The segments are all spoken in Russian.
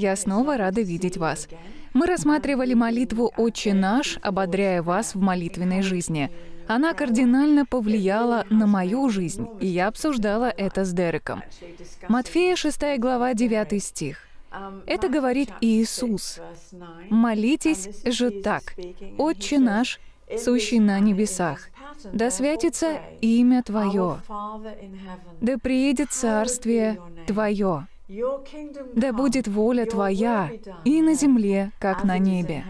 Я снова рада видеть вас. Мы рассматривали молитву «Отче наш», ободряя вас в молитвенной жизни. Она кардинально повлияла на мою жизнь, и я обсуждала это с Дереком. Матфея 6 глава 9 стих. Это говорит Иисус. «Молитесь же так, Отче наш, сущий на небесах, да святится имя Твое, да приедет царствие Твое, да будет воля Твоя и на земле, как на небе.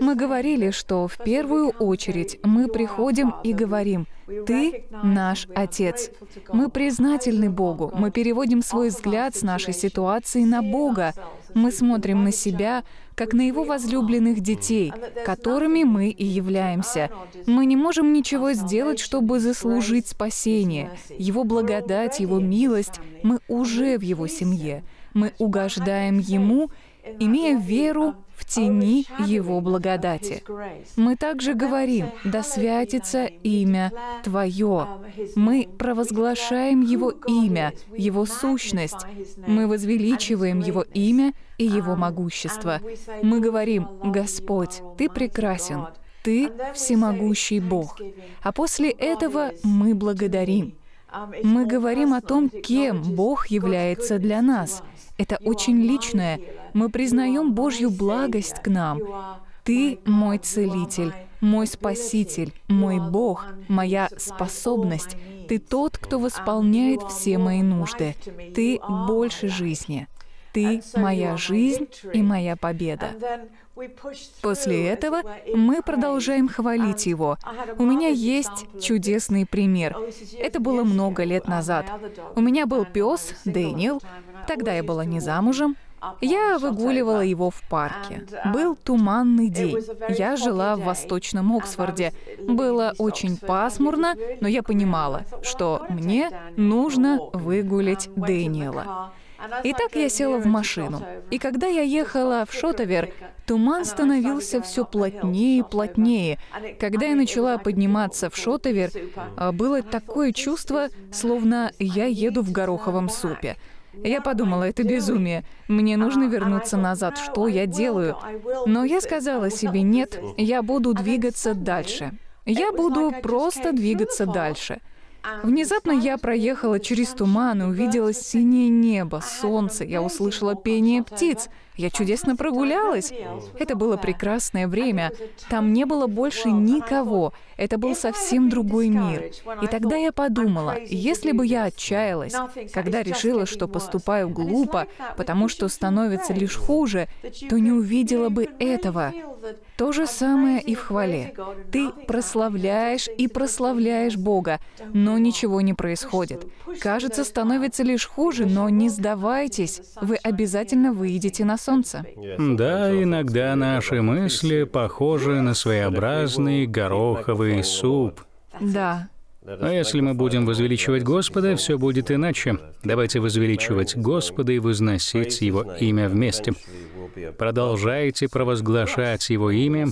Мы говорили, что в первую очередь мы приходим и говорим, «Ты наш Отец». Мы признательны Богу, мы переводим свой взгляд с нашей ситуации на Бога, мы смотрим на себя, как на его возлюбленных детей, которыми мы и являемся. Мы не можем ничего сделать, чтобы заслужить спасение. Его благодать, его милость, мы уже в его семье. Мы угождаем ему, имея веру в тени Его благодати. Мы также говорим, да святится имя Твое. Мы провозглашаем Его имя, Его сущность. Мы возвеличиваем Его имя и Его могущество. Мы говорим, Господь, Ты прекрасен, Ты всемогущий Бог. А после этого мы благодарим. Um, Мы говорим о том, кем Бог является для нас. Это очень личное. Мы признаем Божью благость к нам. Ты мой целитель, мой спаситель, мой Бог, моя способность. Ты тот, кто um, восполняет все мои нужды. Ты больше жизни ты моя жизнь и моя победа. После этого мы продолжаем хвалить его. У меня есть чудесный пример. Oh, Это было много лет назад. У меня был пес Дэниел. Тогда я была не замужем. Я выгуливала его в парке. Um, был туманный день. Я жила в Восточном Оксфорде. Было очень пасмурно, но я понимала, что мне нужно выгулить um, Дэниела. Итак, я села в машину. И когда я ехала в Шотовер, туман становился все плотнее и плотнее. Когда я начала подниматься в Шотовер, а, было такое чувство, словно я еду в гороховом супе. Я подумала, это безумие. Мне нужно вернуться назад, что я делаю. Но я сказала себе, нет, я буду двигаться дальше. Я буду просто двигаться дальше. Внезапно я проехала через туман и увидела синее небо, солнце, я услышала пение птиц — я чудесно прогулялась. Это было прекрасное время. Там не было больше никого. Это был совсем другой мир. И тогда я подумала, если бы я отчаялась, когда решила, что поступаю глупо, потому что становится лишь хуже, то не увидела бы этого. То же самое и в хвале. Ты прославляешь и прославляешь Бога, но ничего не происходит. Кажется, становится лишь хуже, но не сдавайтесь. Вы обязательно выйдете на солнца. Да, иногда наши мысли похожи на своеобразный гороховый суп. Да. Но а если мы будем возвеличивать Господа, все будет иначе. Давайте возвеличивать Господа и возносить Его имя вместе. Продолжайте провозглашать Его имя,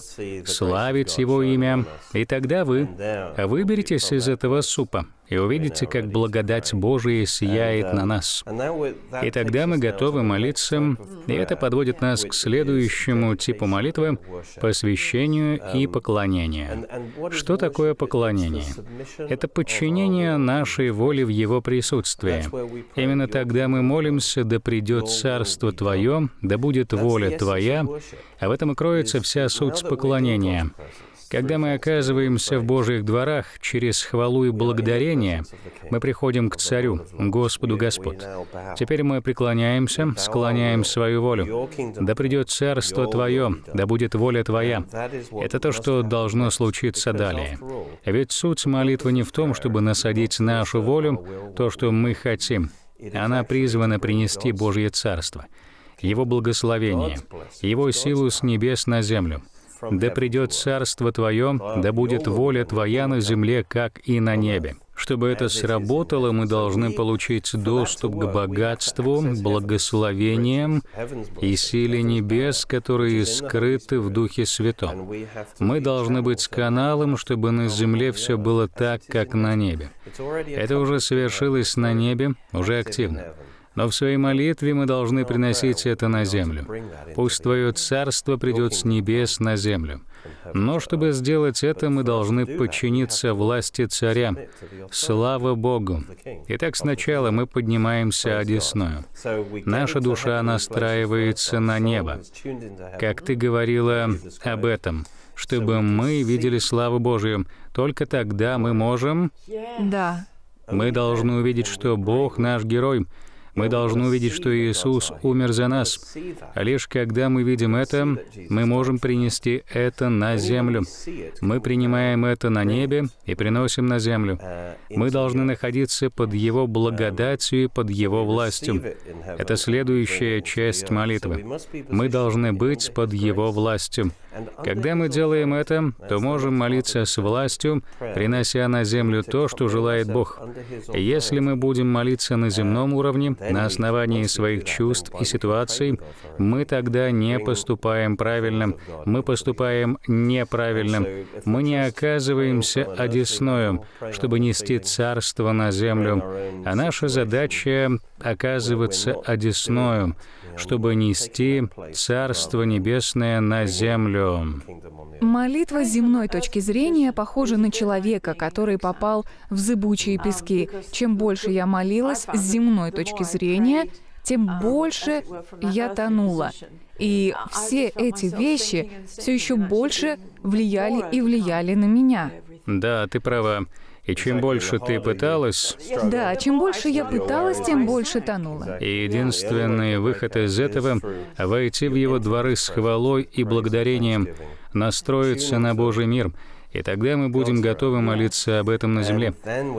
славить Его имя, и тогда вы выберетесь из этого супа и увидите, как благодать Божия сияет на нас. И тогда мы готовы молиться, и это подводит нас к следующему типу молитвы — посвящению и поклонению. Что такое поклонение? Это подчинение нашей воли в Его присутствии. Именно тогда мы молимся, да придет Царство Твое, да будет воля Твоя, а в этом и кроется вся суть поклонения — когда мы оказываемся в Божьих дворах, через хвалу и благодарение мы приходим к Царю, Господу Господ. Теперь мы преклоняемся, склоняем свою волю. Да придет Царство Твое, да будет воля Твоя. Это то, что должно случиться далее. Ведь суть молитвы не в том, чтобы насадить нашу волю, то, что мы хотим. Она призвана принести Божье Царство, Его благословение, Его силу с небес на землю — да придет Царство Твое, да будет воля Твоя на земле, как и на небе. Чтобы это сработало, мы должны получить доступ к богатству, благословениям и силе небес, которые скрыты в Духе Святом. Мы должны быть с каналом, чтобы на земле все было так, как на небе. Это уже совершилось на небе, уже активно. Но в своей молитве мы должны приносить это на землю. Пусть Твое Царство придет с небес на землю. Но чтобы сделать это, мы должны подчиниться власти Царя. Слава Богу! Итак, сначала мы поднимаемся одесную. Наша душа настраивается на небо. Как ты говорила об этом, чтобы мы видели славу Божию. Только тогда мы можем... Да. Мы должны увидеть, что Бог наш герой, мы должны увидеть, что Иисус умер за нас. А лишь когда мы видим это, мы можем принести это на землю. Мы принимаем это на небе и приносим на землю. Мы должны находиться под Его благодатью и под Его властью. Это следующая часть молитвы. Мы должны быть под Его властью. Когда мы делаем это, то можем молиться с властью, принося на землю то, что желает Бог. Если мы будем молиться на земном уровне, на основании своих чувств и ситуаций мы тогда не поступаем правильно, мы поступаем неправильно, мы не оказываемся одесную, чтобы нести царство на землю, а наша задача — оказываться одесною, чтобы нести Царство Небесное на землю. Молитва с земной точки зрения похожа на человека, который попал в зыбучие пески. Чем больше я молилась с земной точки зрения, тем больше я тонула. И все эти вещи все еще больше влияли и влияли на меня. Да, ты права. И чем больше ты пыталась... Да, чем больше я пыталась, тем больше тонула. И единственный выход из этого — войти в его дворы с хвалой и благодарением, настроиться на Божий мир — и тогда мы будем готовы молиться об этом на земле.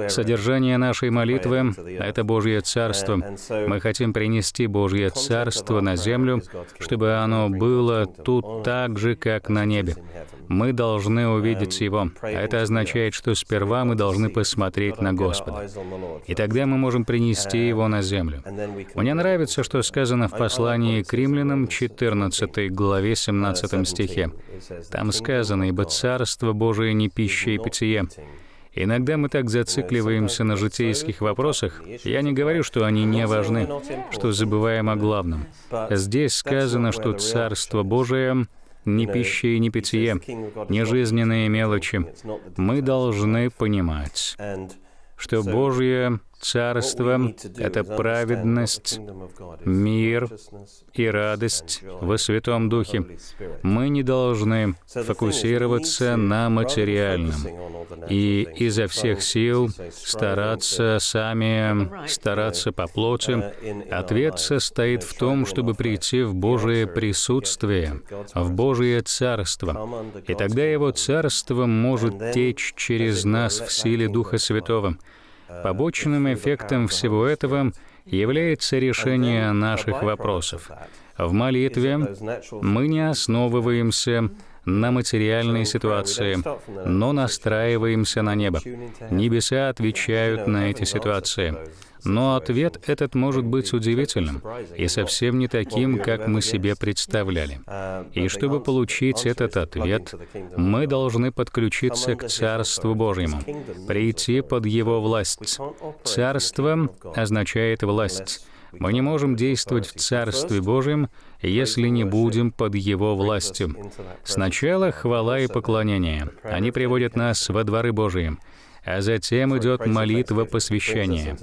Содержание нашей молитвы — это Божье Царство. Мы хотим принести Божье Царство на землю, чтобы оно было тут так же, как на небе. Мы должны увидеть Его. Это означает, что сперва мы должны посмотреть на Господа. И тогда мы можем принести Его на землю. Мне нравится, что сказано в послании к римлянам 14 главе 17 стихе. Там сказано, «Ибо Царство Божие которые а не пища и питье. Иногда мы так зацикливаемся на житейских вопросах, я не говорю, что они не важны, что забываем о главном. Здесь сказано, что Царство Божие не пищи и ни питье, ни жизненные мелочи. Мы должны понимать, что Божье Царством это праведность, мир и радость во Святом Духе. Мы не должны фокусироваться на материальном и изо всех сил стараться сами, стараться по плоти. Uh, Ответ состоит в том, чтобы прийти в Божие присутствие, в Божие Царство. И тогда Его Царство может течь через нас в силе Духа Святого — Побочным эффектом всего этого является решение наших вопросов. В молитве мы не основываемся на материальные ситуации, но настраиваемся на небо. Небеса отвечают на эти ситуации. Но ответ этот может быть удивительным и совсем не таким, как мы себе представляли. И чтобы получить этот ответ, мы должны подключиться к Царству Божьему, прийти под Его власть. Царство означает власть. Мы не можем действовать в Царстве Божьем, если не будем под Его властью. Сначала хвала и поклонение. Они приводят нас во дворы Божьи а затем идет молитва посвящения.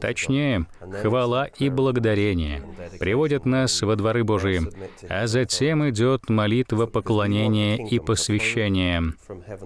Точнее, хвала и благодарение приводят нас во дворы Божии, а затем идет молитва поклонения и посвящения.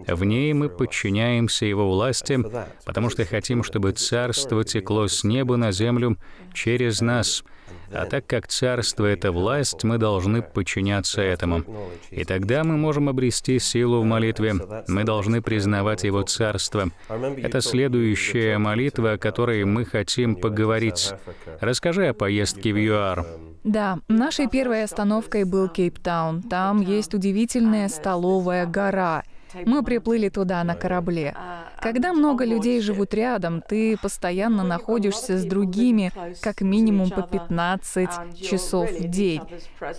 В ней мы подчиняемся Его власти, потому что хотим, чтобы Царство текло с неба на землю через нас — а так как царство — это власть, мы должны подчиняться этому. И тогда мы можем обрести силу в молитве. Мы должны признавать Его царство. Это следующая молитва, о которой мы хотим поговорить. Расскажи о поездке в ЮАР. Да, нашей первой остановкой был Кейптаун. Там есть удивительная столовая гора — мы приплыли туда на корабле. Когда много людей живут рядом, ты постоянно находишься с другими как минимум по 15 часов в день.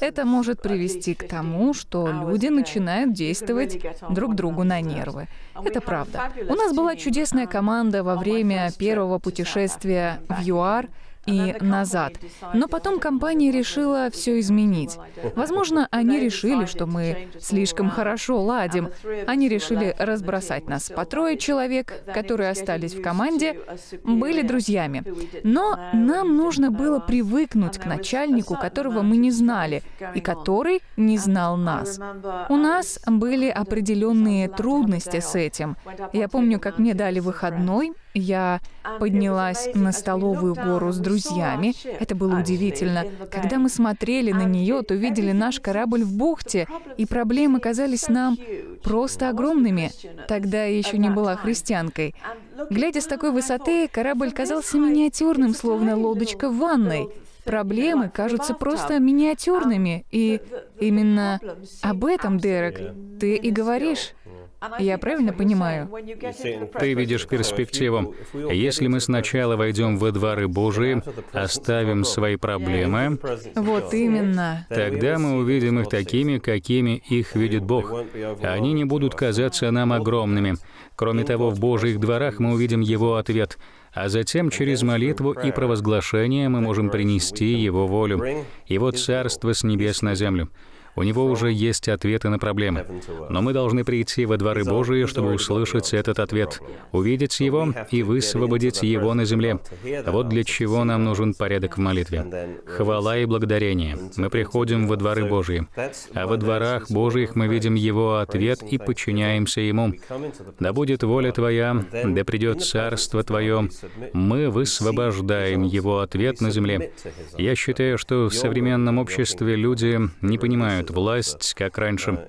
Это может привести к тому, что люди начинают действовать друг другу на нервы. Это правда. У нас была чудесная команда во время первого путешествия в ЮАР — и назад. Но потом компания решила все изменить. Возможно, они решили, что мы слишком хорошо ладим. Они решили разбросать нас. По трое человек, которые остались в команде, были друзьями. Но нам нужно было привыкнуть к начальнику, которого мы не знали, и который не знал нас. У нас были определенные трудности с этим. Я помню, как мне дали выходной, я поднялась на столовую гору с друзьями. Это было удивительно. Когда мы смотрели на нее, то видели наш корабль в бухте, и проблемы казались нам просто огромными. Тогда я еще не была христианкой. Глядя с такой высоты, корабль казался миниатюрным, словно лодочка в ванной. Проблемы кажутся просто миниатюрными, и именно об этом, Дерек, ты и говоришь. Я правильно понимаю? Ты видишь перспективу. Если мы сначала войдем во дворы Божии, оставим свои проблемы... Вот именно. Тогда мы увидим их такими, какими их видит Бог. Они не будут казаться нам огромными. Кроме того, в Божьих дворах мы увидим Его ответ а затем через молитву и провозглашение мы можем принести Его волю, Его Царство с небес на землю. У него уже есть ответы на проблемы. Но мы должны прийти во дворы Божии, чтобы услышать этот ответ, увидеть его и высвободить его на земле. Вот для чего нам нужен порядок в молитве. Хвала и благодарение. Мы приходим во дворы Божьи. А во дворах Божьих мы видим его ответ и подчиняемся ему. Да будет воля Твоя, да придет Царство Твое. Мы высвобождаем его ответ на земле. Я считаю, что в современном обществе люди не понимают, отнимают власть, как раньше.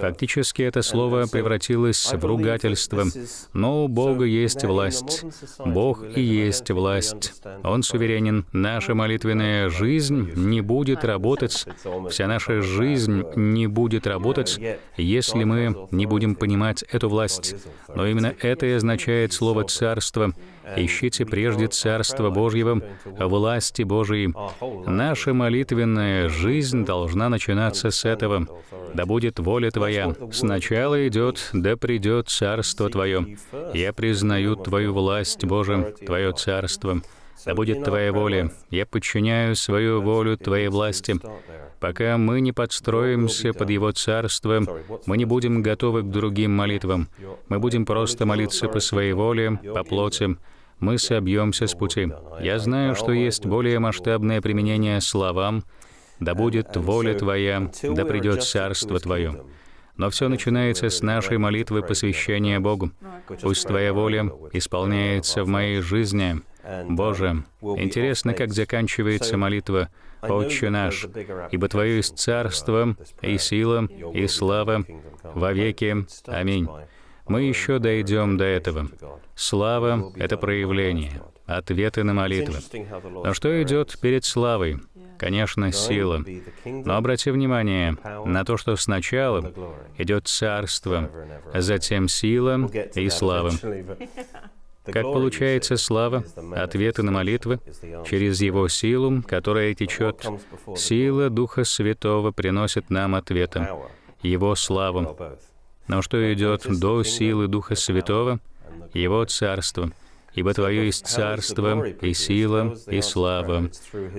Фактически это слово превратилось в ругательство. Но у Бога есть власть. Бог и есть власть. Он суверенен. Наша молитвенная жизнь не будет работать, вся наша жизнь не будет работать, если мы не будем понимать эту власть. Но именно это и означает слово «царство» ищите прежде Царства Божьего, власти Божьей. Наша молитвенная жизнь должна начинаться с этого. Да будет воля Твоя. Сначала идет, да придет Царство Твое. Я признаю Твою власть, Боже, Твое Царство. Да будет Твоя воля. Я подчиняю свою волю Твоей власти. Пока мы не подстроимся под Его Царство, мы не будем готовы к другим молитвам. Мы будем просто молиться по своей воле, по плоти мы собьемся с пути. Я знаю, что есть более масштабное применение словам «Да будет воля Твоя, да придет царство Твое». Но все начинается с нашей молитвы посвящения Богу. Пусть Твоя воля исполняется в моей жизни. Боже, интересно, как заканчивается молитва «Отче наш, ибо Твое есть царство и сила и слава во веки. Аминь». Мы еще дойдем до этого. Слава — это проявление, ответы на молитвы. Но что идет перед славой? Конечно, сила. Но обрати внимание на то, что сначала идет царство, затем сила и слава. Как получается слава, ответы на молитвы, через Его силу, которая течет. Сила Духа Святого приносит нам ответы, Его славу но что идет до силы Духа Святого, Его Царство, ибо Твое есть Царство, и сила, и слава.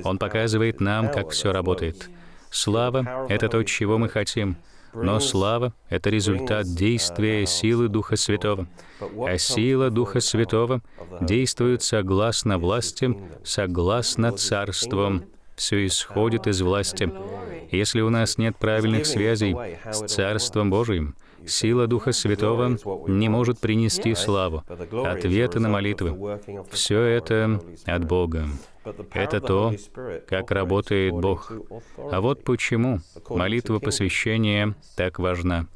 Он показывает нам, как все работает. Слава — это то, чего мы хотим, но слава — это результат действия силы Духа Святого. А сила Духа Святого действует согласно власти, согласно Царству. Все исходит из власти. Если у нас нет правильных связей с Царством Божиим, Сила Духа Святого не может принести славу, ответы на молитвы. Все это от Бога. Это то, как работает Бог. А вот почему молитва посвящения так важна.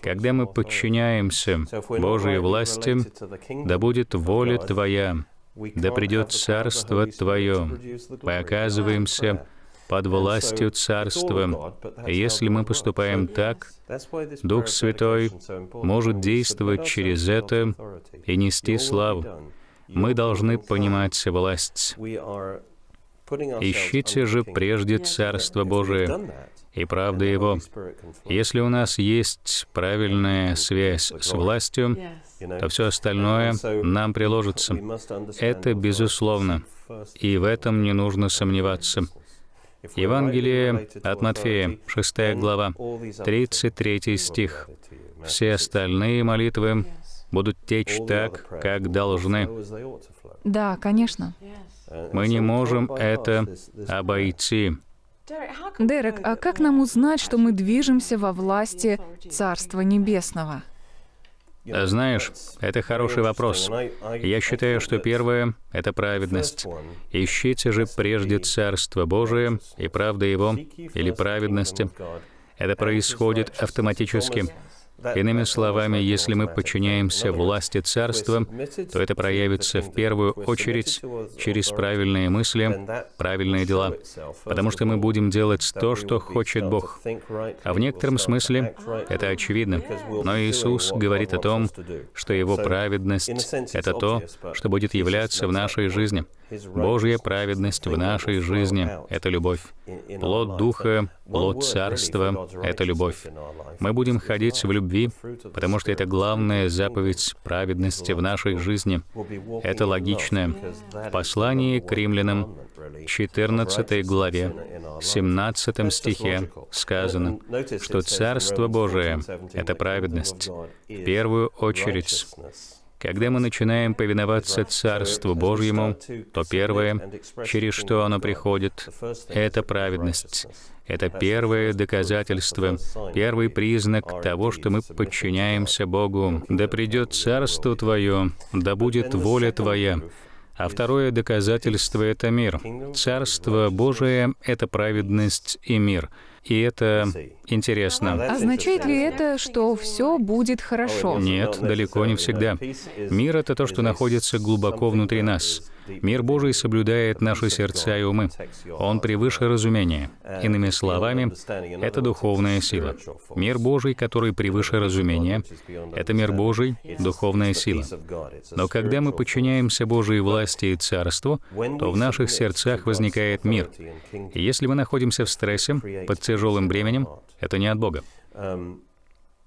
Когда мы подчиняемся Божьей власти, да будет воля Твоя, да придет Царство Твое, мы оказываемся под властью Царства. Если мы поступаем так, Дух Святой может действовать через это и нести славу. Мы должны понимать власть. Ищите же прежде Царство Божие и правды Его. Если у нас есть правильная связь с властью, то все остальное нам приложится. Это безусловно, и в этом не нужно сомневаться. Евангелие от Матфея, 6 глава, 33 стих. Все остальные молитвы будут течь так, как должны. Да, конечно. Мы не можем это обойти. Дерек, а как нам узнать, что мы движемся во власти Царства Небесного? Знаешь, это хороший вопрос. Я считаю, что первое — это праведность. Ищите же прежде Царство Божие и правда Его, или праведности. Это происходит автоматически. Иными словами, если мы подчиняемся власти царства, то это проявится в первую очередь через правильные мысли, правильные дела, потому что мы будем делать то, что хочет Бог. А в некотором смысле это очевидно. Но Иисус говорит о том, что Его праведность — это то, что будет являться в нашей жизни — Божья праведность в нашей жизни — это любовь. Плод Духа, плод Царства — это любовь. Мы будем ходить в любви, потому что это главная заповедь праведности в нашей жизни. Это логично. В послании к римлянам, 14 главе, 17 стихе сказано, что Царство Божие — это праведность, в первую очередь когда мы начинаем повиноваться Царству Божьему, то первое, через что оно приходит, это праведность. Это первое доказательство, первый признак того, что мы подчиняемся Богу. «Да придет Царство Твое, да будет воля Твоя». А второе доказательство — это мир. Царство Божие — это праведность и мир — и это интересно. А, Означает ли это, что все будет хорошо? Нет, далеко не всегда. Мир — это то, что находится глубоко внутри нас. Мир Божий соблюдает наши сердца и умы. Он превыше разумения. Иными словами, это духовная сила. Мир Божий, который превыше разумения, это мир Божий, духовная сила. Но когда мы подчиняемся Божьей власти и царству, то в наших сердцах возникает мир. И если мы находимся в стрессе, под тяжелым бременем, это не от Бога.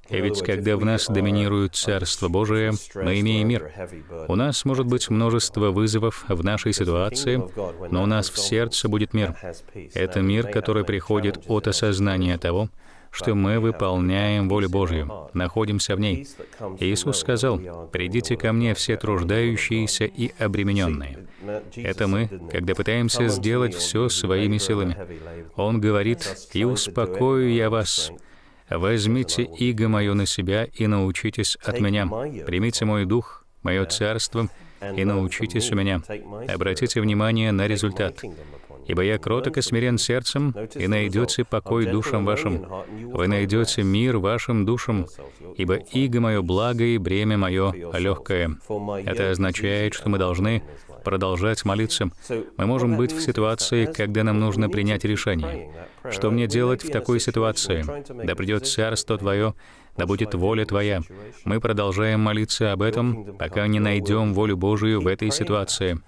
И ведь когда в нас доминирует Царство Божие, мы имеем мир. У нас может быть множество вызовов в нашей ситуации, но у нас в сердце будет мир. Это мир, который приходит от осознания того, что мы выполняем волю Божью, находимся в ней. Иисус сказал, «Придите ко мне все труждающиеся и обремененные». Это мы, когда пытаемся сделать все своими силами. Он говорит, «И успокою я вас, «Возьмите иго мое на себя и научитесь от меня. Примите мой дух, мое царство, и научитесь у меня. Обратите внимание на результат. Ибо я кроток и смирен сердцем, и найдете покой душам вашим. Вы найдете мир вашим душам, ибо иго мое благо и бремя мое легкое. Это означает, что мы должны продолжать молиться. Мы можем быть в ситуации, когда нам нужно принять решение. Что мне делать в такой ситуации? Да придет Царство Твое, да будет воля Твоя. Мы продолжаем молиться об этом, пока не найдем волю Божию в этой ситуации.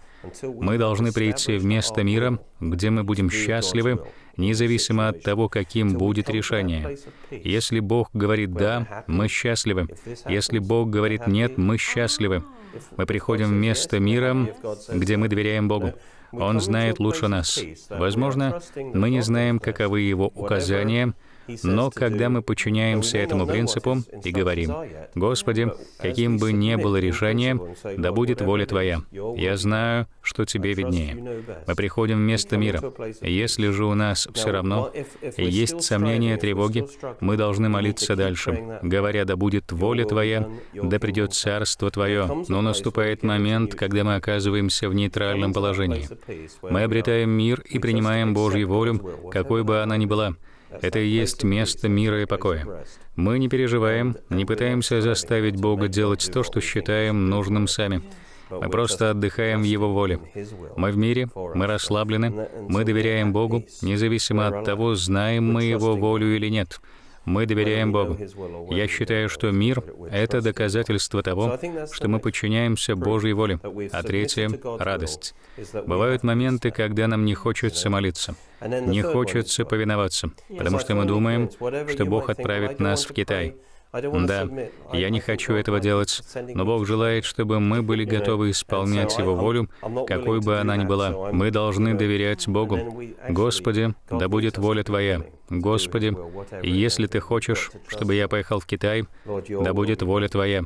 Мы должны прийти в место мира, где мы будем счастливы, независимо от того, каким будет решение. Если Бог говорит «да», мы счастливы. Если Бог говорит «нет», мы счастливы. Мы приходим в место мира, где мы доверяем Богу. Он знает лучше нас. Возможно, мы не знаем, каковы Его указания — но когда мы подчиняемся этому принципу и говорим, «Господи, каким бы ни было решение, да будет воля Твоя, я знаю, что Тебе виднее». Мы приходим вместо мира. Если же у нас все равно есть сомнения, тревоги, мы должны молиться дальше, говоря, «Да будет воля Твоя, да придет Царство Твое». Но наступает момент, когда мы оказываемся в нейтральном положении. Мы обретаем мир и принимаем Божью волю, какой бы она ни была — это и есть место мира и покоя. Мы не переживаем, не пытаемся заставить Бога делать то, что считаем нужным сами. Мы просто отдыхаем в Его воле. Мы в мире, мы расслаблены, мы доверяем Богу, независимо от того, знаем мы Его волю или нет. Мы доверяем Богу. Я считаю, что мир — это доказательство того, что мы подчиняемся Божьей воле. А третье — радость. Бывают моменты, когда нам не хочется молиться, не хочется повиноваться, потому что мы думаем, что Бог отправит нас в Китай, да, я не хочу этого делать, но Бог желает, чтобы мы были готовы исполнять Его волю, какой бы она ни была. Мы должны доверять Богу. «Господи, да будет воля Твоя». «Господи, если Ты хочешь, чтобы я поехал в Китай, да будет воля Твоя».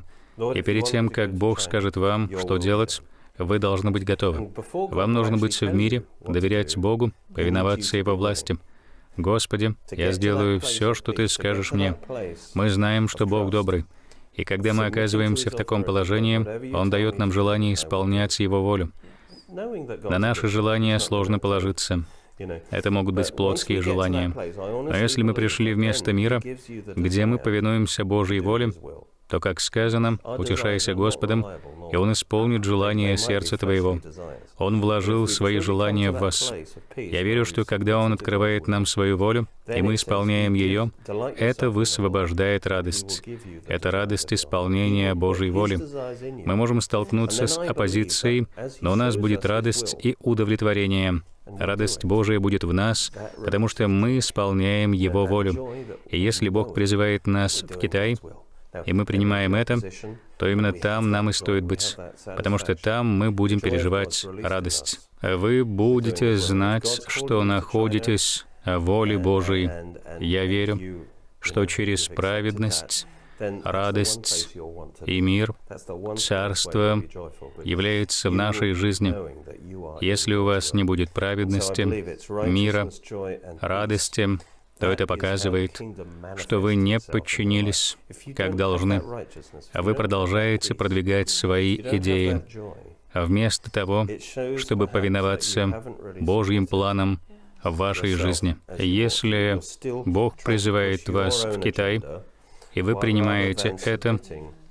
И перед тем, как Бог скажет вам, что делать, вы должны быть готовы. Вам нужно быть в мире, доверять Богу, повиноваться Его власти. «Господи, я сделаю все, что Ты скажешь мне». Мы знаем, что Бог добрый. И когда мы оказываемся в таком положении, Он дает нам желание исполнять Его волю. На наши желания сложно положиться. Это могут быть плотские желания. Но а если мы пришли в место мира, где мы повинуемся Божьей воле, то, как сказано, «Утешайся Господом, и Он исполнит желание сердца твоего». Он вложил свои желания в вас. Я верю, что когда Он открывает нам свою волю, и мы исполняем ее, это высвобождает радость. Это радость исполнения Божьей воли. Мы можем столкнуться с оппозицией, но у нас будет радость и удовлетворение. Радость Божия будет в нас, потому что мы исполняем Его волю. И если Бог призывает нас в Китай, и мы принимаем это, то именно там нам и стоит быть, потому что там мы будем переживать радость. Вы будете знать, что находитесь в воле Божией. Я верю, что через праведность радость и мир, царство является в нашей жизни. Если у вас не будет праведности, мира, радости, то это показывает, что вы не подчинились, как должны, а вы продолжаете продвигать свои идеи, а вместо того, чтобы повиноваться Божьим планам в вашей жизни. Если Бог призывает вас в Китай, и вы принимаете это,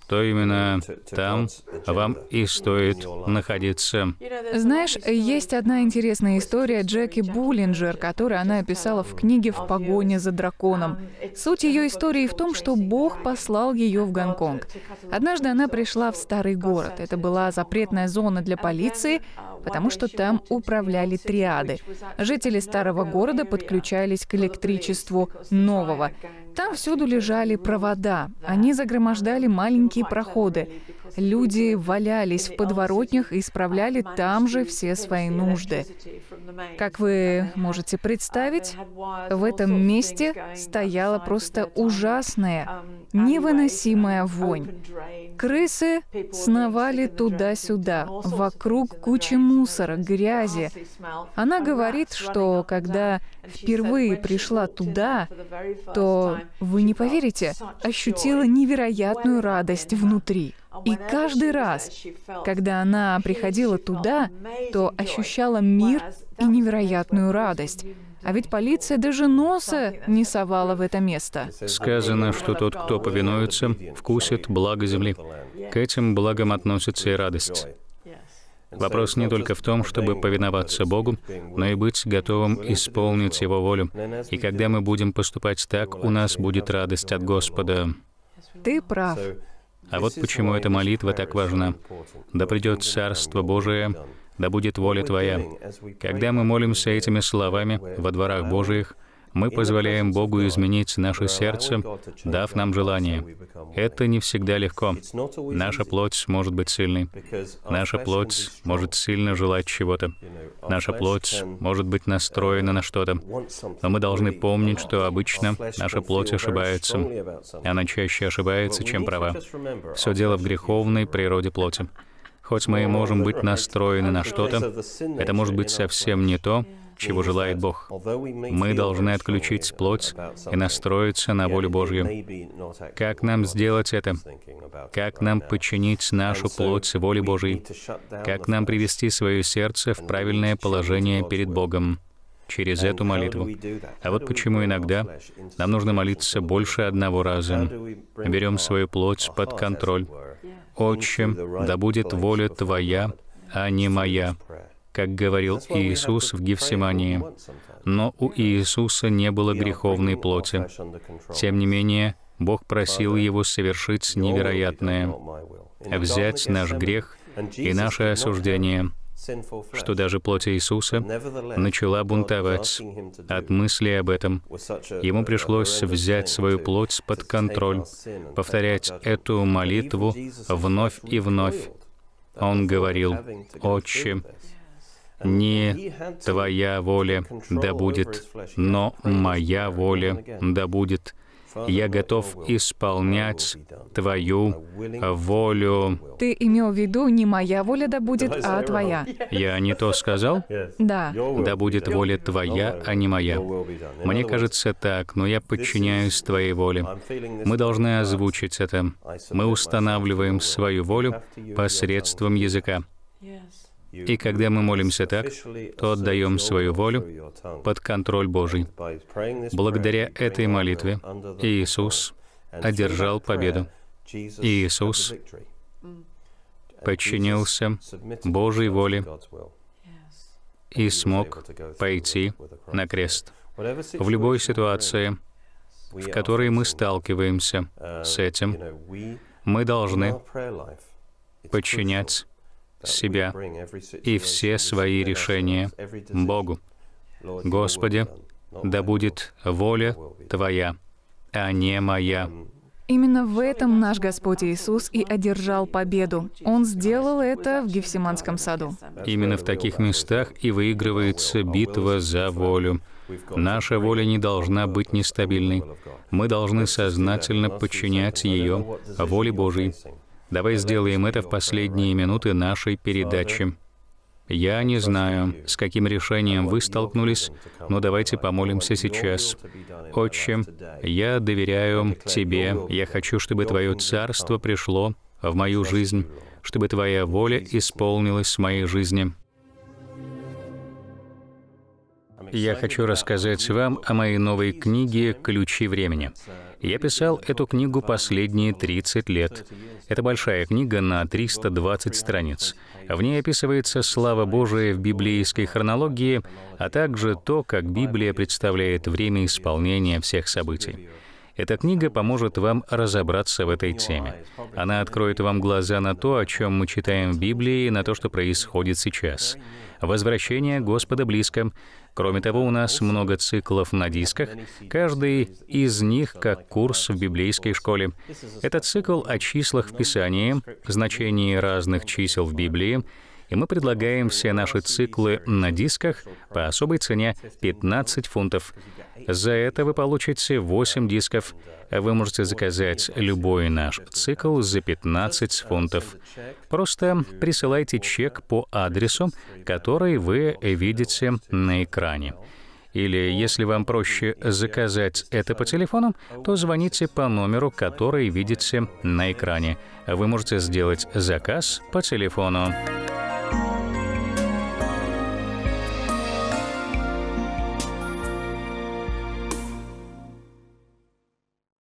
что именно там вам и стоит находиться. Знаешь, есть одна интересная история Джеки Буллинджер, которую она описала в книге «В погоне за драконом». Суть ее истории в том, что Бог послал ее в Гонконг. Однажды она пришла в старый город. Это была запретная зона для полиции, потому что там управляли триады. Жители старого города подключались к электричеству нового. Там всюду лежали провода. Они загромождали маленькие проходы. Люди валялись в подворотнях и справляли там же все свои нужды. Как вы можете представить, в этом месте стояла просто ужасная, невыносимая вонь. Крысы сновали туда-сюда, вокруг кучи мусора, грязи. Она говорит, что когда впервые пришла туда, то, вы не поверите, ощутила невероятную радость внутри. И каждый раз, когда она приходила туда, то ощущала мир и невероятную радость. А ведь полиция даже носа не совала в это место. Сказано, что тот, кто повинуется, вкусит благо земли. К этим благам относится и радость. Вопрос не только в том, чтобы повиноваться Богу, но и быть готовым исполнить Его волю. И когда мы будем поступать так, у нас будет радость от Господа. Ты прав. А вот почему эта молитва так важна. «Да придет Царство Божие, да будет воля Твоя». Когда мы молимся этими словами во дворах Божиих, мы позволяем Богу изменить наше сердце, дав нам желание. Это не всегда легко. Наша плоть может быть сильной. Наша плоть может сильно желать чего-то. Наша плоть может быть настроена на что-то. Но мы должны помнить, что обычно наша плоть ошибается. Она чаще ошибается, чем права. Все дело в греховной природе плоти. Хоть мы и можем быть настроены на что-то, это может быть совсем не то, чего желает Бог. Мы должны отключить плоть и настроиться на волю Божью. Как нам сделать это? Как нам подчинить нашу плоть воле Божьей? Как нам привести свое сердце в правильное положение перед Богом? через эту молитву. А вот почему иногда нам нужно молиться больше одного раза. Берем свою плоть под контроль. «Отче, да будет воля Твоя, а не моя» как говорил Иисус в Гефсимании. Но у Иисуса не было греховной плоти. Тем не менее, Бог просил его совершить невероятное — взять наш грех и наше осуждение, что даже плоть Иисуса начала бунтовать от мысли об этом. Ему пришлось взять свою плоть под контроль, повторять эту молитву вновь и вновь. Он говорил, «Отче, не твоя воля да будет, но моя воля да будет. Я готов исполнять твою волю. Ты имел в виду не моя воля да будет, а твоя. Я не то сказал? Да. Да будет воля твоя, а не моя. Мне кажется так, но я подчиняюсь твоей воле. Мы должны озвучить это. Мы устанавливаем свою волю посредством языка. И когда мы молимся так, то отдаем свою волю под контроль Божий. Благодаря этой молитве Иисус одержал победу. Иисус подчинился Божьей воле и смог пойти на крест. В любой ситуации, в которой мы сталкиваемся с этим, мы должны подчинять себя и все свои решения Богу. Господи, да будет воля Твоя, а не моя. Именно в этом наш Господь Иисус и одержал победу. Он сделал это в Гефсиманском саду. Именно в таких местах и выигрывается битва за волю. Наша воля не должна быть нестабильной. Мы должны сознательно подчинять ее воле Божией. Давай сделаем это в последние минуты нашей передачи. Я не знаю, с каким решением вы столкнулись, но давайте помолимся сейчас. Отче, я доверяю Тебе, я хочу, чтобы Твое Царство пришло в мою жизнь, чтобы Твоя воля исполнилась в моей жизни. Я хочу рассказать вам о моей новой книге «Ключи времени». Я писал эту книгу последние 30 лет. Это большая книга на 320 страниц. В ней описывается слава Божия в библейской хронологии, а также то, как Библия представляет время исполнения всех событий. Эта книга поможет вам разобраться в этой теме. Она откроет вам глаза на то, о чем мы читаем в Библии, и на то, что происходит сейчас. Возвращение Господа близко. Кроме того, у нас много циклов на дисках, каждый из них как курс в библейской школе. Это цикл о числах в Писании, значении разных чисел в Библии, и мы предлагаем все наши циклы на дисках по особой цене 15 фунтов. За это вы получите 8 дисков. Вы можете заказать любой наш цикл за 15 фунтов. Просто присылайте чек по адресу, который вы видите на экране. Или, если вам проще заказать это по телефону, то звоните по номеру, который видите на экране. Вы можете сделать заказ по телефону.